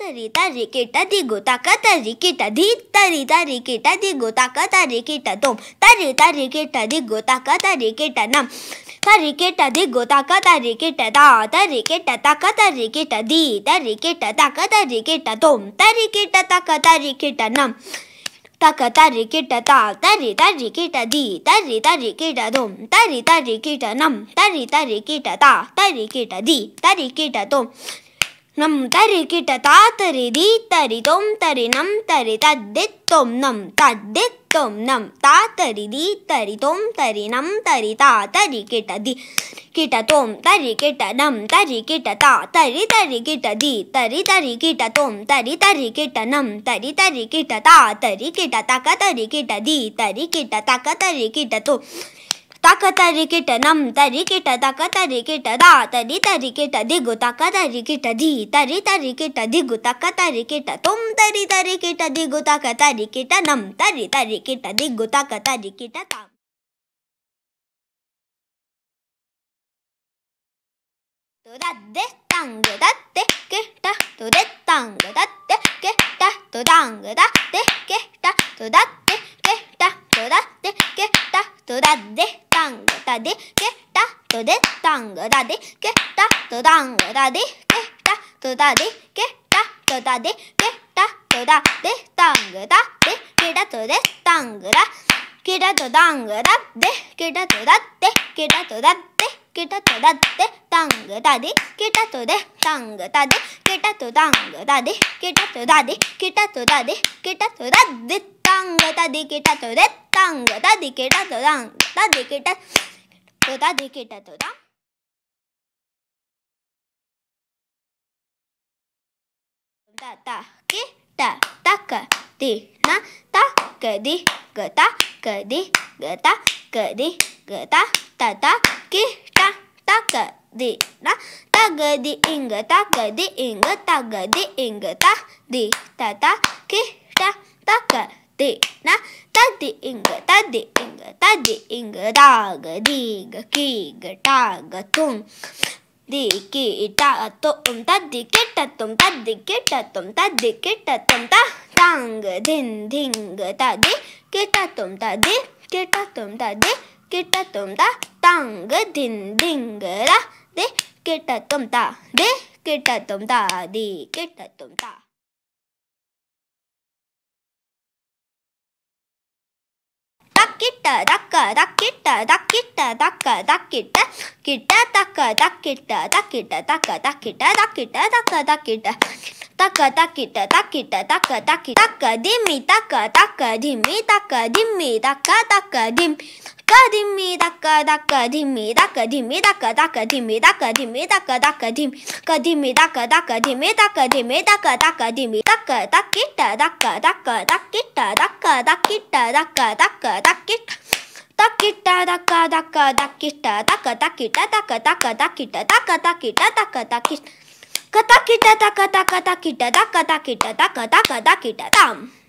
तरी तारी केटा दिगो ताका तरी केटा धी तरी तारी केटा दिगो ताका तारी केटा तोम तारी तारी केटा दिगो ताका तारी केटा नम तारी केटा दिगो ताका तारी केटा ता तारी केटा ताका तारी केटा दी तारी केटा ताका तारी केटा तोम तारी केटा ताका तारी केटा नम ताका तारी केटा ता तारी तारी केटा दी तारी तारी केटा धोम तारी तारी केटा नम तारी तारी केटा ता तारी केटा दी तारी केटा तोम நம் தரி கிட்ட தாத்தரி தீத்தரி தொம் தரி நம் தரி தத்தெத்தொம் நம் தத்தெத்தொம் நம் தாத்தரி தீத்தரி தொம் தரி நம் தரி தாத்தரி கிட்ட தி கிட்ட தோம் தரி கிட்ட நம் தரி கிட்ட தா தரி தரி கிட்ட தி தரி தரி கிட்ட தோம் தரி தரி கிட்ட நம் தரி தரி கிட்ட தா தரி கிட்ட தக்க தரி கிட்ட தி தரி கிட்ட தக்க தரி கிட்ட தோம் తక తరికిట నమ్ తరికిట తక తరికిట దా తరి తరికిట దిగు తక తరికిట ధీ తరి తరికిట దిగు తక తరికిట తుమ్ తరి తరికిట దిగు తక తరికిట నమ్ తరి తరికిట దిగు తక తరికిట తామ్ తొదద్దే తంగు దత్తే కెట్ట తొదె తంగు దత్తే కెట్ట తొదంగు దత్తే కెట్ట తొదత్తే కెట్ట తొదత్తే కెట్ట తొదద్దే 当个大的，给大头的当个大的，给大头当个大的，给大头大的，给大头大的，给大头大的当个大的，给大头的当个大，给大头当个大的，给大头大的，给大头大的。கிட்ட தொடாதே தாங்க தாதி கிட்ட தொட தாங்க தாதி கிட்ட தொடாங்க தாதி கிட்ட தொடாதி கிட்ட தொடாதி கிட்ட தொடாதி タンガタデケタトレッタンガタデケタトランガタデケタトタデケタトランタタケタタカディナタカディガタカディガタカディガタタタケタタカディナタガディインガタガディインガタガディインガタディタタケタタカ na taddi inga taddi inga taddi inga daga diga kiga taga tum ದಿ ಕೀಟ ತೊಂ ತದ್ದಿ ಕೆಟ್ಟ ತೊಂ ತದ್ದಿ ಕೆಟ್ಟ ತೊಂ ತದ್ದಿ ಕೆಟ್ಟ ತೊಂ ತ ತಾಂಗ ಧಿನ್ ಧಿಂಗ ತದ್ದಿ ಕೆಟ್ಟ ತೊಂ ತದ್ದಿ ಕೆಟ್ಟ ತೊಂ ತದ್ದಿ ಕೆಟ್ಟ ತೊಂ ತ ತಾಂಗ ಧಿನ್ ಧಿಂಗ ರ ದೆ ಕೆಟ್ಟ ತೊಂ ತ ದೆ ಕೆಟ್ಟ ತೊಂ ತ ದಿ ಕೆಟ್ಟ ತೊಂ ತ தக்கிட்ட தக்க தக்கிட்ட தக்கிட்ட தக்க தக்கிட்ட கிட்ட தக்க தக்கிட்ட தக்கிட்ட தக்க தக்கிட்ட தக்கிட்ட தக்க தக்கிட்ட தக்க தக்கிட்ட தக்கிட்ட தக்க தக்கி தக்க திம்மி தக்க தக்க திம்மி தக்க திம்மி தக்க தக்க திம்மி dimmi daka daka dimmi daka dimmi daka daka dimmi daka dimmi daka daka dim ka dimmi daka daka dimmi daka dimmi daka daka dimmi daka dakita daka daka dakita daka dakita daka daka dakita dakita daka daka dakita daka dakita daka daka dakita daka dakita daka dakita kata kita taka taka takita taka takita taka taka takita tam